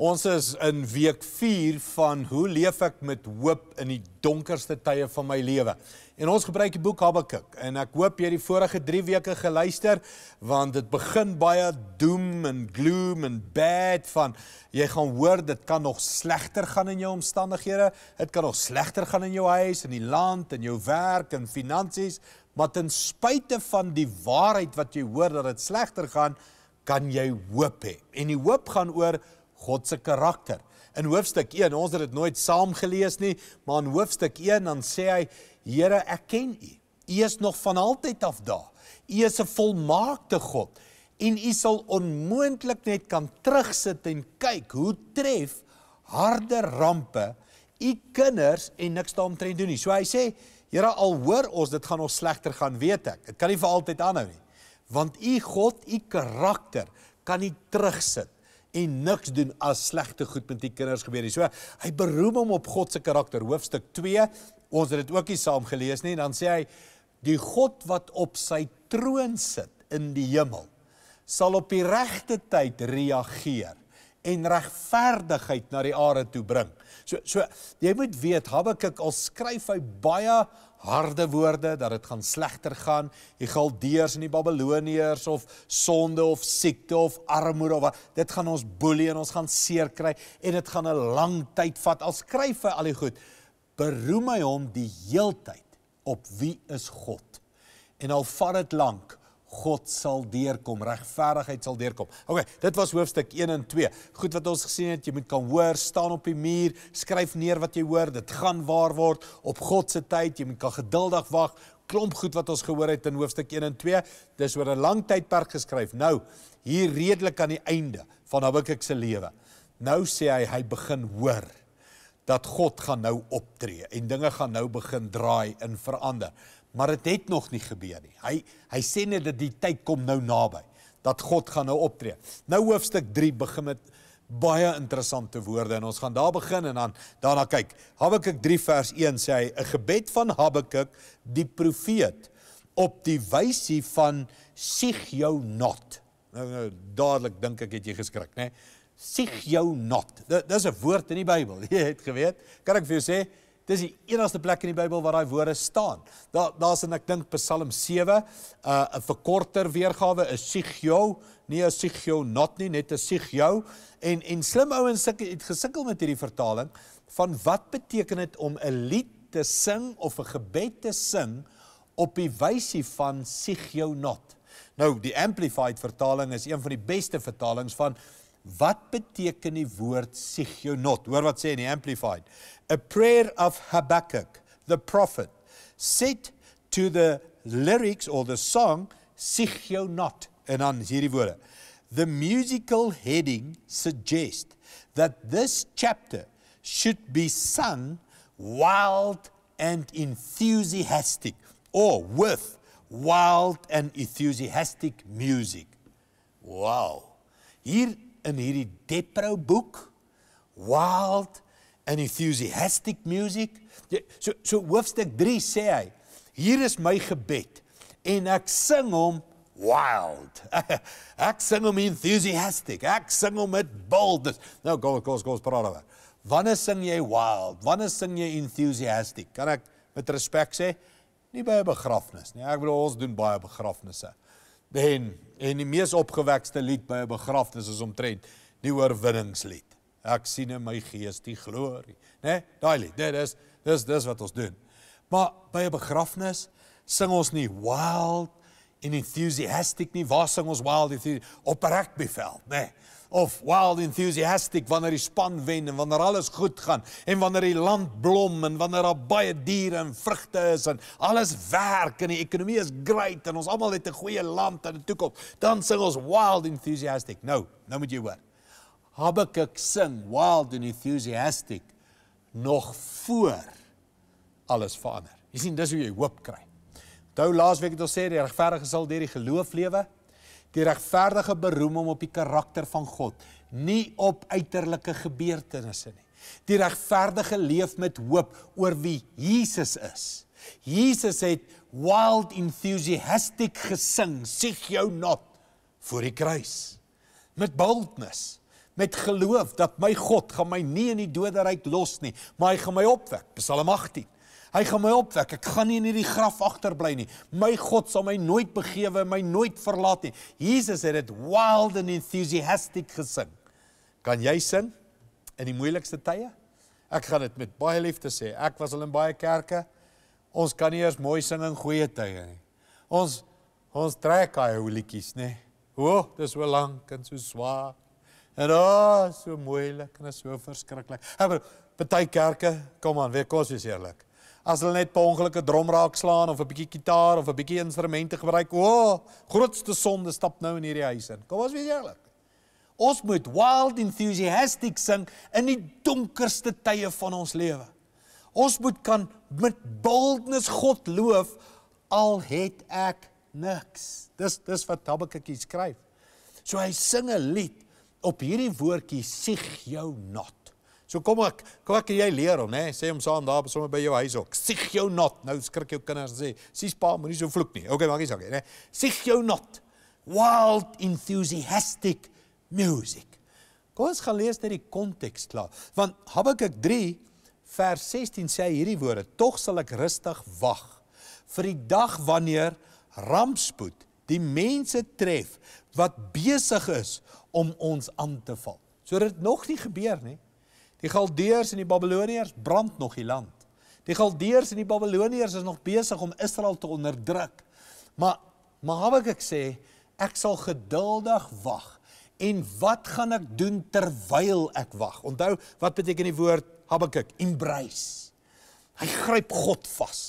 Ons is in week 4 van hoe leef ek met hoop in die donkerste tye van my lewe. En ons gebruik die boek Habakuk en ek hoop jy het die vorige 3 weke geluister want dit begin baie doom en gloom en bad van jy gaan hoor dit kan nog slegter gaan in jou omstandighede. Dit kan nog slegter gaan in jou huis, in die land, in jou werk en finansies, maar ten spyte van die waarheid wat jy hoor dat dit slegter gaan, kan jy hoop hê. En die hoop gaan oor God se karakter. In hoofstuk 1, ons het dit nooit saam gelees nie, maar in hoofstuk 1 dan sê hy: "Here, ek ken U. U is nog van altyd af daar. U is 'n volmaakte God en U sal onmoontlik net kan terugsit en kyk hoe tref harde rampe U kinders en niks daaromtrent doen nie." So hy sê: "Here, al hoor ons dit gaan ons slegter gaan, weet ek. Dit kan nie vir altyd aanhou nie, want U God, U karakter kan nie terugsit en niks doen as slegte goed met die kinders gebeur nie. So hy beroem hom op God se karakter. Hoofstuk 2. Ons het dit ookie saam gelees nie. Dan sê hy die God wat op sy troon sit in die hemel sal op die regte tyd reageer en regverdigheid na die aarde toe bring. So so jy moet weet Habakuk al skryf hy baie harde woorde dat dit gaan slegter gaan. Die Galdeërs en die Babiloniërs of sonde of siekte of armoede of wat, dit gaan ons boelie en ons gaan seer kry en dit gaan 'n lang tyd vat. Al skryf hy al die goed, beroem hy hom die heeltyd op wie is God. En al vat dit lank, God sal deurkom, regverdigheid sal deurkom. OK, dit was hoofstuk 1 en 2. Goed wat ons gesien het, jy moet kan hoor, staan op die muur, skryf neer wat jy hoor, dit gaan waar word op God se tyd. Jy moet kan geduldig wag. Klomp goed wat ons gehoor het in hoofstuk 1 en 2. Dis oor 'n lang tydperk geskryf. Nou, hier redelik aan die einde van Habakuk se lewe. Nou sê hy hy begin hoor dat God gaan nou optree en dinge gaan nou begin draai en verander maar dit het, het nog nie gebeur nie. Hy hy sê net dat die tyd kom nou naby dat God gaan nou optree. Nou hoofstuk 3 begin met baie interessante woorde en ons gaan daar begin en dan daarna kyk. Habakuk 3 vers 1 sê hy 'n gebed van Habakuk die profeet op die wysie van sieg jou not. Nou, nou dadelik dink ek het jy geskrik, né? Nee? Sieg jou not. Dit is 'n woord in die Bybel, jy het geweet. Kan ek vir jou sê Dis die enigste plek in die Bybel waar daai woorde staan. Daar daar's en ek dink Psalm 7, 'n uh, 'n verkorter weergawe is Sigjo, nie Sigjo not nie, net 'n Sigjo en en slim ouens het gesukkel met hierdie vertaling van wat beteken dit om 'n lied te sing of 'n gebed te sing op die wysie van Sigjo not. Nou, die amplified vertaling is een van die beste vertalings van Wat beteken die woord sigionot? Hoor wat sê in die amplified. A prayer of Habakkuk, the prophet, set to the lyrics or the song sigionot en dan hierdie woorde. The musical heading suggest that this chapter should be sung wild and enthusiastic or with wild and enthusiastic music. Wow. Hier in hierdie depro boek wild and enthusiastic music so so hoofstuk 3 sê hy hier is my gebed en ek sing hom wild ek sing hom enthusiastic ek sing hom met boldness nou go go go praat oor wanneer sing jy wild wanneer sing jy enthusiastic kan ek met respek sê nie by 'n begrafnis nie ek bedoel ons doen baie begrafnisse en En die mees opgewekste lied by 'n begrafnis is omtrent die oorwinningslied. Ek sien in my gees die glorie, né? Nee, Daai lied, dit is dis dis wat ons doen. Maar by 'n begrafnis sing ons nie wild en enthusiastic nie. Waar sing ons wild en opreg bevel, né? Nee of wild enthusiastic wanneer die span wen en wanneer alles goed gaan en wanneer die land blom en wanneer daar baie diere en vrugte is en alles werk en die ekonomie is great en ons almal het 'n goeie land en 'n toekoms dan sing ons wild enthusiastic nou nou moet jy hoor Habakuk sing wild and enthusiastic nog voor alles verander jy sien dis hoe jy hoop kry Onthou laasweek het ons sê die regverdige sal deur die geloof lewe Die regverdige beroem hom op die karakter van God, nie op uiterlike gebeurtenisse nie. Die regverdige leef met hoop oor wie Jesus is. Jesus het wild enthusiastic gesing, sieg jou not voor die kruis. Met boldness, met geloof dat my God gaan my nie in die doderyk los nie, maar hy gaan my opwek. Psalm 18. Hy gaan my opwek. Ek gaan nie in hierdie graf agterbly nie. My God sal my nooit begewe, my nooit verlaat nie. Jesus het dit wild and enthusiastic gesing. Kan jy sing in die moeilikste tye? Ek gaan dit met baie liefde sê. Ek was al in baie kerke. Ons kan nie eers mooi sing in goeie tye nie. Ons ons trek al hoe liedjies, né? O, oh, dis so lank en so swaar. En o, oh, so moeilik en so verskriklik. Party kerke, kom aan, weer kos is eerlik as hulle net per ongeluk 'n drum raak slaan of 'n bietjie kitaar of 'n bietjie instrumente gebruik. O, oh, grootste sonde stap nou in hierdie huis in. Kom ons wees eerlik. Ons moet wild enthusiastic sing in die donkerste tye van ons lewe. Ons moet kan met boldness God loof al het ek niks. Dis dis wat Habakkukie skryf. So hy sing 'n lied op hierdie woordjie sieg jou not. So kom ek, kom ek jy leer hom, né? Sê hom saam daar sommer by jou huis ook. Sieg jou not. Nou skrik jou kinders sê, "Sies pa, moenie so vloek nie." Okay, maak nie saak nie, né? Sieg jou not. Wild enthusiastic music. Kom ons gaan lees net die konteks klaar. Want Habakuk 3 vers 16 sê hierdie woorde: "Tog sal ek rustig wag vir die dag wanneer rampspoed die mense tref wat besig is om ons aan te val." So dit nog nie gebeur nie. Die Galdeërs en die Babiloniërs brand nog die land. Die Galdeërs en die Babiloniërs is nog besig om Israel te onderdruk. Maar maar Habakuk sê ek sal geduldig wag. En wat gaan ek doen terwyl ek wag? Onthou, wat beteken die woord Habakuk? Embrace. Hy gryp God vas.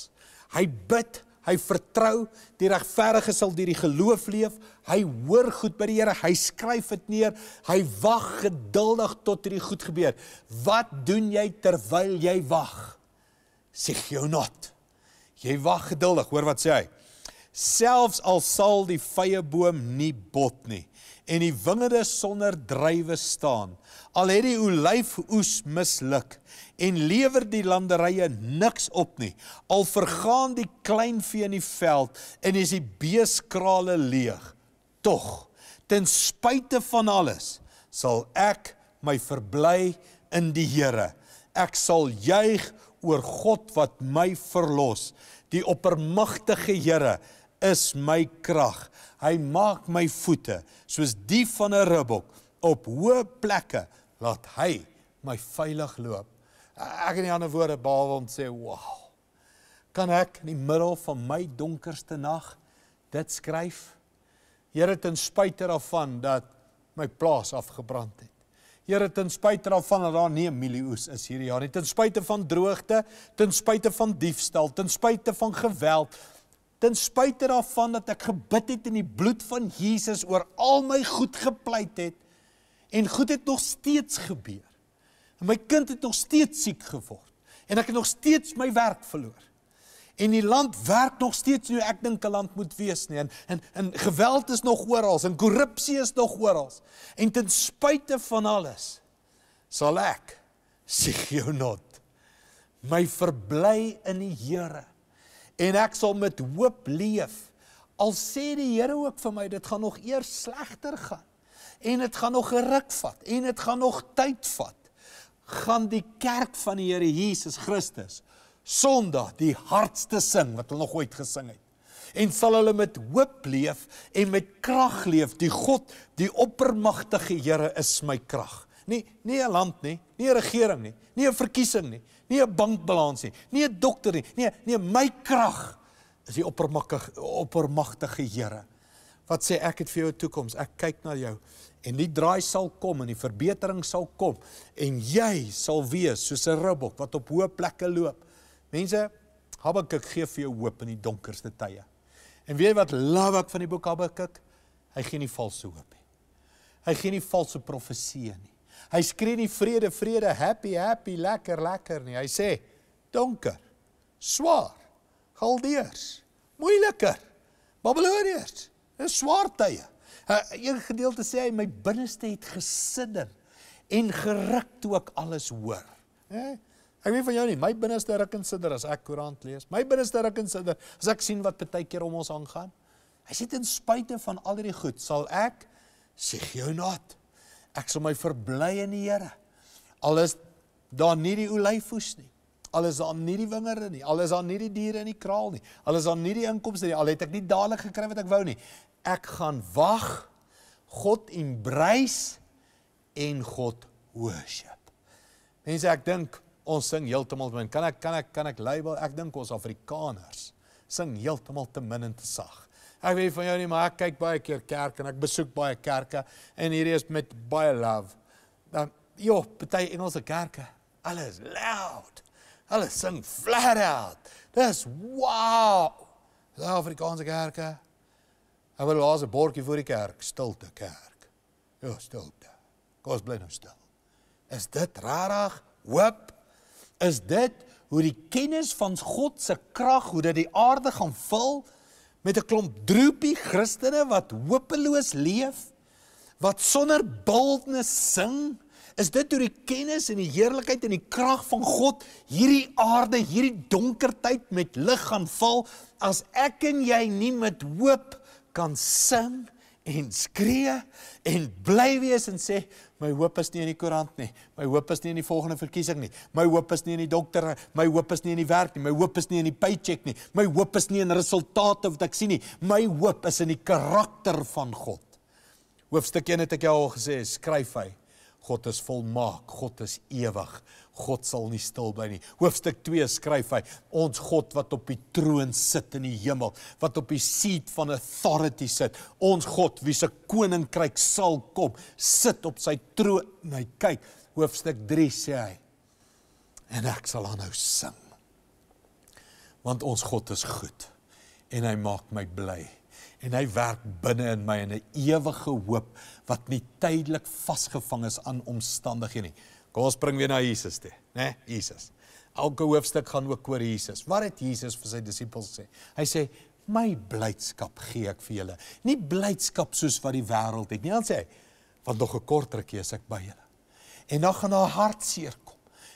Hy bid hy vertrou, die regverdige sal deur die geloof leef. Hy hoor goed by die Here, hy skryf dit neer, hy wag geduldig tot dit goed gebeur. Wat doen jy terwyl jy wag? Sê jou not. Jy wag geduldig, hoor wat sê hy? Selfs al sal die vye boom nie bot nie en die wingerde sonder druiwe staan. Al het die olyfoes misluk en lewer die landerye niks op nie. Al vergaan die kleinvee in die veld en is die beeskrale leeg. Tog, ten spyte van alles, sal ek my verbly in die Here. Ek sal juig oor God wat my verlos. Die oppermagtige Here is my krag. Hy maak my voete soos die van 'n rubbok op hoë plekke laat hy my veilig loop. Ek in die ander woorde baawel om sê, "Wow." Kan ek in die middel van my donkerste nag dit skryf? Here, ten spyte daarvan dat my plaas afgebrand het. Here, ten spyte daarvan dat daar nie milieus is hierdie jaar nie, ten spyte van droogte, ten spyte van diefstal, ten spyte van geweld, ten spyte daarvan dat ek gebid het in die bloed van Jesus oor al my goed gepleit het en goed het nog steeds gebeur. En my kind het nog steeds siek geword en ek het nog steeds my werk verloor. En die land werk nog steeds hoe ek dink 'n land moet wees nie en en, en geweld is nog oral en korrupsie is nog oral. En ten spyte van alles sal ek sig jou not. My verbly in die Here en ek sal met hoop leef. Al sê die Here ook vir my dit gaan nog eers slegter gaan en dit gaan nog geruk vat en dit gaan nog tyd vat. Gaan die kerk van die Here Jesus Christus Sondag die hardste sing wat hulle nog ooit gesing het. En sal hulle met hoop leef en met krag leef. Die God, die oppermagtige Here is my krag. Nie nie 'n land nie, nie 'n regering nie, nie 'n verkiesing nie, nie 'n bankbalans nie, nie 'n dokter nie, nee, nee, my krag is die oppermagtig oppermagtige Here. Wat sê ek het vir jou 'n toekoms. Ek kyk na jou en die draai sal kom en die verbetering sal kom en jy sal wees soos 'n rubbok wat op hoë plekke loop. Mense, Habakuk gee vir jou hoop in die donkerste tye. En weet jy wat love ek van die boek Habakuk? Hy gee nie valse hoop nie. Hy gee nie valse profeseë nie. Hy skree nie vrede, vrede, happy, happy, lekker, lekker nie. Hy sê donker, swaar, galdeers, moeiliker, Babiloniërs, en swaar tye. 'n Een gedeelte sê hy my binneste het gesinder en geruk toe ek alles hoor. Hè? Ek weet van jou nie, my binneste ruk en sinder as ek koerant lees. My binneste ruk en sinder as ek sien wat baie keer om ons aangaan. Hy sê ten spyte van al hierdie goed sal ek sê jy nou ek sal my verbly in die Here. Al is daar nie die olyfoes nie. Al is daar nie die wingerde nie. Al is daar nie die diere in die kraal nie. Al is daar nie die inkomste nie. Al het ek nie dadelik gekry wat ek wou nie. Ek gaan wag. God embrace en God worship. Mense, ek dink ons sing heeltemal te min. Kan ek kan ek kan ek label? Ek dink ons Afrikaners sing heeltemal te min en te sag. Ek weet van jou nie, maar ek kyk baie keer kerk en ek besoek baie kerke en hierdie is met baie love. Dan ja, party Engelse kerke, alles loud. Alles sing flat out. Dis wow. Daar vir die Engelse kerke. Hulle laas 'n bordjie voor die kerk, stilte kerk. Ja, stilte. Kom bly nou stil. Is dit rarig? Hoop. Is dit hoe die kennis van God se krag hoe dit die aarde gaan vul? met 'n klomp droopie Christene wat hopeloos leef, wat sonder bultnis sing? Is dit deur die kennis en die heerlikheid en die krag van God hierdie aarde, hierdie donker tyd met lig gaan val as ek en jy nie met hoop kan sing nie? en skree en bly wees en sê my hoop is nie in die koerant nie. My hoop is nie in die volgende verkiesing nie. My hoop is nie in die dokter nie. My hoop is nie in die werk nie. My hoop is nie in die paycheck nie. My hoop is nie in resultate wat ek sien nie. My hoop is in die karakter van God. Hoofstuk 1 het ek jou al gesê, skryf hy. God is volmaak. God is ewig. God sal nie stil bly nie. Hoofstuk 2 skryf hy: Ons God wat op die troon sit in die hemel, wat op die seat van authority sit, ons God wie se koninkryk sal kom, sit op sy troon. Hy kyk, hoofstuk 3 sê hy: En ek sal aanhou sing. Want ons God is goed en hy maak my bly en hy werk binne in my in 'n ewige hoop wat nie tydelik vasgevang is aan omstandighede nie. Kom ons spring weer na Jesus toe, né? Jesus. Elke hoofstuk gaan ook oor Jesus. Wat het Jesus vir sy disippels sê? Hy sê my blydskap gee ek vir julle. Nie blydskap soos wat die wêreld het nie. Hy sê want nog 'n kort rukkie is ek by julle. En dan gaan haar hart seer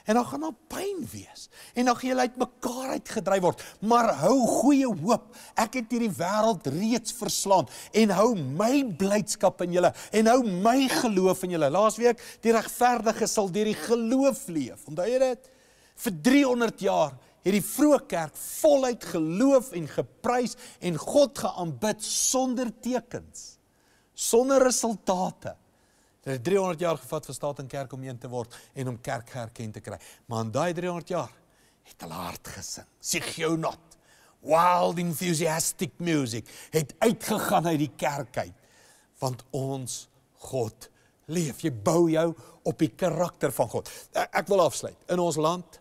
en daar gaan nou pyn wees en dan gaan jy uit mekaar uitgedryf word maar hou goeie hoop ek het hierdie wêreld reeds verslaan en hou my blydskap in julle en hou my geloof in julle laasweek die regverdige sal deur die geloof leef onthou jy dit vir 300 jaar het die vroeë kerk voluit geloof en geprys en God geaanbid sonder tekens sonder resultate Dit het 300 jaar gevat vir staat en kerk om een te word en om kerk herken te kry. Maar in daai 300 jaar het hulle hard gesing. Sig jou not. Wild enthusiastic music het uitgegaan uit die kerk uit want ons God leef. Jy bou jou op die karakter van God. E, ek wil afsluit. In ons land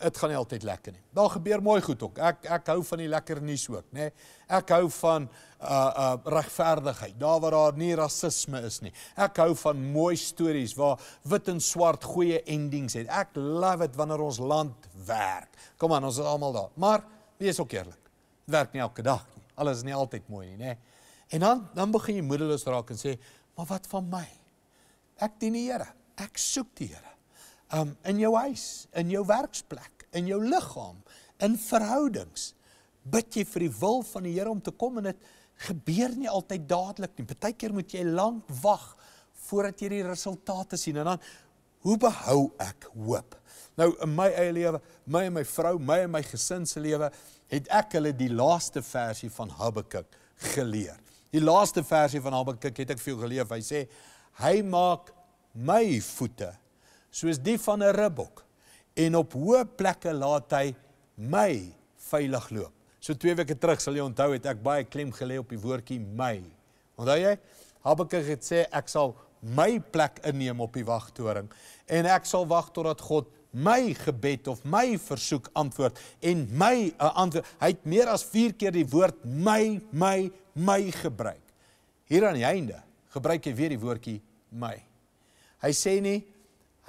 dit gaan nie altyd lekker nie. Daar gebeur mooi goed ook. Ek ek hou van die lekker nuus ook, nê. Nee. Ek hou van uh uh regverdigheid, daar waar daar nie rasisme is nie. Ek hou van mooi stories waar wit en swart goeie endings het. Ek love dit wanneer ons land werk. Kom aan, ons is almal daar. Maar wees ook eerlik. Dit werk nie elke dag nie. Alles is nie altyd mooi nie, nê. Nee. En dan dan begin jy moedeloos raak en sê, "Maar wat van my? Ek dien die Here. Ek soek die Here." um, in jou huis, in jou werksplek, in jou lichaam, in verhoudings, bid jy vir die wil van die Heere om te kom, en het gebeur nie altyd dadelijk nie, betek keer moet jy lang wacht, voordat jy die resultate sien, en dan, hoe behou ek hoop? Nou, in my eie lewe, my en my vrou, my en my gesinslewe, het ek hulle die laaste versie van Habakkuk geleer. Die laaste versie van Habakkuk het ek veel geleef, hy sê, hy maak my voete soos die van 'n ribbok en op hoë plekke laat hy my veilig loop. So 2 weke terug sal jy onthou het ek baie klem gelê op die woordjie my. Onthou jy? Habakuk het gesê ek sal my plek inneem op die wagtoring en ek sal wag totdat God my gebed of my versoek antwoord en my 'n eh, antwoord. Hy het meer as 4 keer die woord my, my, my gebruik. Hier aan die einde gebruik hy weer die woordjie my. Hy sê nie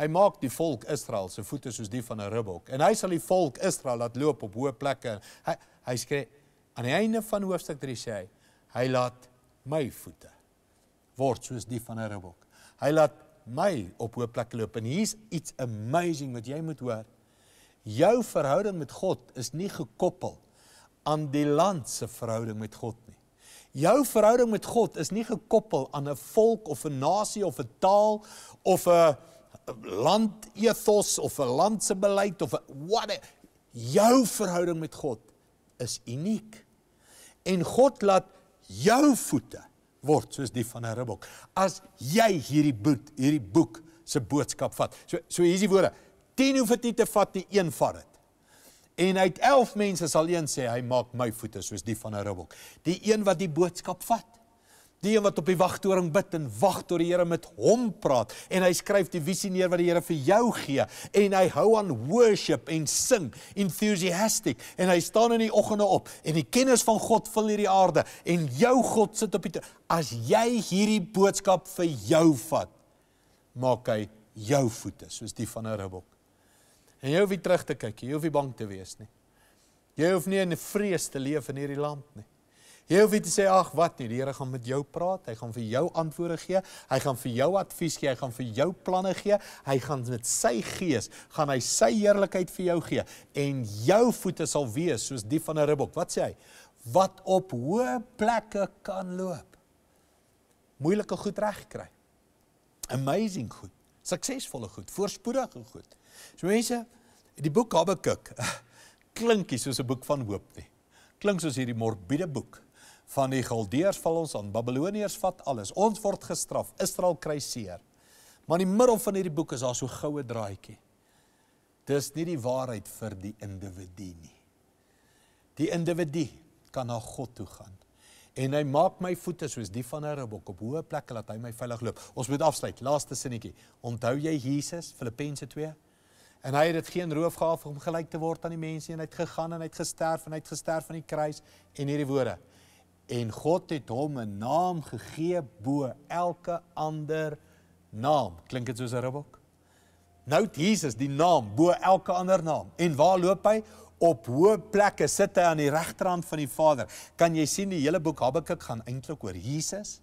Hy maak die volk Israel se voete soos die van 'n ribbok en hy sal die volk Israel laat loop op hoë plekke. Hy hy sê aan die einde van hoofstuk 3 sê hy, hy laat my voete word soos die van 'n ribbok. Hy laat my op hoë plekke loop en hier's iets amazing wat jy moet hoor. Jou verhouding met God is nie gekoppel aan die land se verhouding met God nie. Jou verhouding met God is nie gekoppel aan 'n volk of 'n nasie of 'n taal of 'n land ethos of 'n land se beleid of wat jou verhouding met God is uniek. En God laat jou voete word soos die van 'n ribbok as jy hierdie boek, hierdie boek se boodskap vat. So so hier is die woorde. 10 hoef dit nie te vat nie, een vat dit. En uit 11 mense sal een sê hy maak my voete soos die van 'n ribbok. Die een wat die boodskap vat die een wat op die wagtoring bid en wag tot die Here met hom praat en hy skryf die visie neer wat die Here vir jou gee en hy hou aan worship en sing enthusiastic en hy staan in die oggende op en die kennis van God vul hierdie aarde en jou God sit op die as jy hierdie boodskap vir jou vat maak hy jou voete soos die van 'n ribbok en jy hoef nie terug te kyk jy hoef nie bang te wees nie jy hoef nie in vrees te leef in hierdie land nie Jy hoef nie te sê ag wat nie, die Here gaan met jou praat, hy gaan vir jou antwoorde gee, hy gaan vir jou advies gee, hy gaan vir jou planne gee, hy gaan met sy gees gaan hy sy heerlikheid vir jou gee en jou voete sal wees soos die van 'n ribbok. Wat sê hy? Wat op hoë plekke kan loop. Moeilike goed regkry. Amazing goed. Suksesvolle goed, voorspoedige goed. So mense, die boek Habakuk klink nie soos 'n boek van hoop nie. Klink soos hierdie morbiede boek van die Galdeërs val ons aan, Babiloniërs vat alles. Ons word gestraf, Israel kry seer. Maar in die middel van hierdie boek is daar so goue draadjie. Dis nie die waarheid vir die individu nie. Die individu kan na God toe gaan. En hy maak my voete soos die van 'n robok op hoë plekke laat hy my veilig loop. Ons moet afsluit. Laaste sinnetjie. Onthou jy Jesus, Filippense 2? En hy het dit geen roof gehad om gelyk te word aan die mense en hy het gegaan en hy het gesterf en hy het gesterf aan die kruis en hierdie woorde en God het hom 'n naam gegee bo elke ander naam. Klink dit soos 'n ribbok? Nou Jesus, die naam bo elke ander naam. En waar loop hy? Op hoë plekke sit hy aan die regterhand van die Vader. Kan jy sien die hele boek Habakuk gaan eintlik oor Jesus?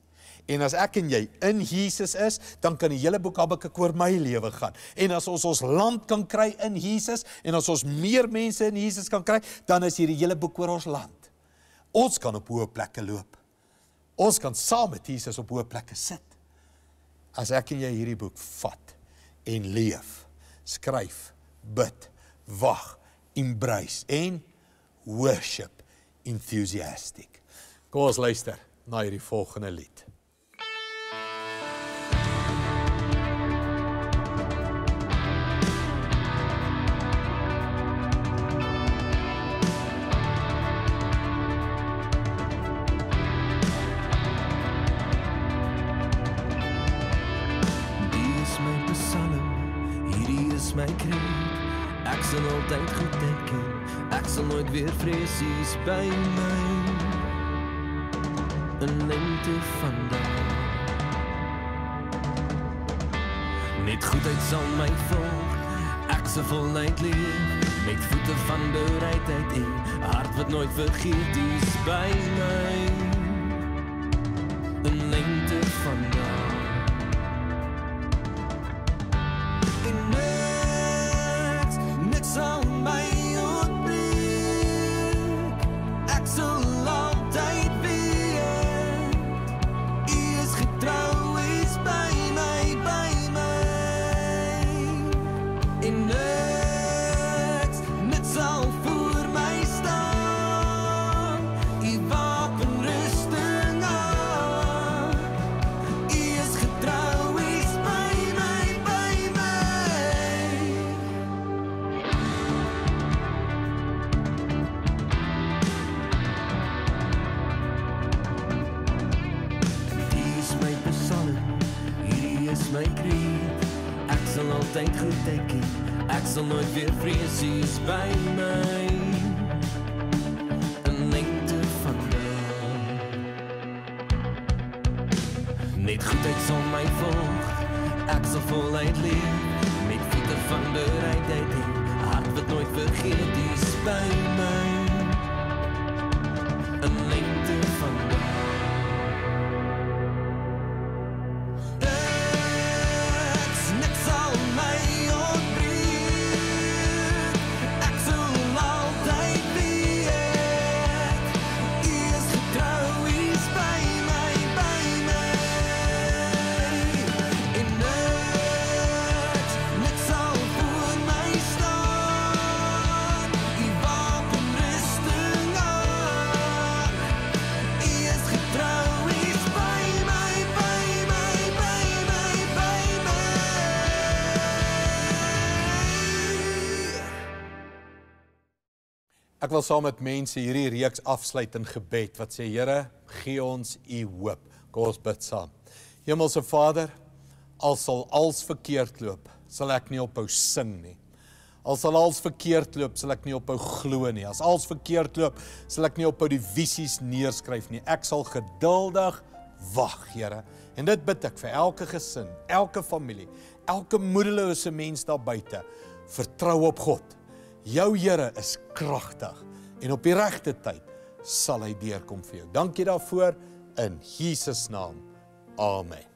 En as ek en jy in Jesus is, dan kan die hele boek Habakuk oor my lewe gaan. En as ons ons land kan kry in Jesus en as ons meer mense in Jesus kan kry, dan is hierdie hele boek oor ons land. Ons kan op hoë plekke loop. Ons kan saam met Jesus op hoë plekke sit. As ek en jy hierdie boek vat en leef, skryf, bid, wag, embrace en worship enthusiastic. Goeie luister na hierdie volgende lied. ek weer vreesies by my in lente van daai net goedheid sal my volg ek se vol nooit leef met voete van bereidheid en hart wat nooit vergeet dis by my in lente van daai by my and lengte van Net goed ek son my volk ek so vol uit leer met fikke van bereidheid hart wat nooit vergeet die spyn Ek wil saam met mense hierdie reeks afsluit in gebed wat sê Here, gee ons u hoop. Kom ons bid saam. Hemelse Vader, al sal alles verkeerd loop, sal ek nie ophou sing nie. Al sal alles verkeerd loop, sal ek nie ophou glo nie. As alles verkeerd loop, sal ek nie ophou die visies neerskryf nie. Ek sal geduldig wag, Here. En dit bid ek vir elke gesin, elke familie, elke moedelose mens daar buite. Vertrou op God. Jou Here is kragtig en op die regte tyd sal hy deurkom vir jou. Dankie daarvoor in Jesus naam. Amen.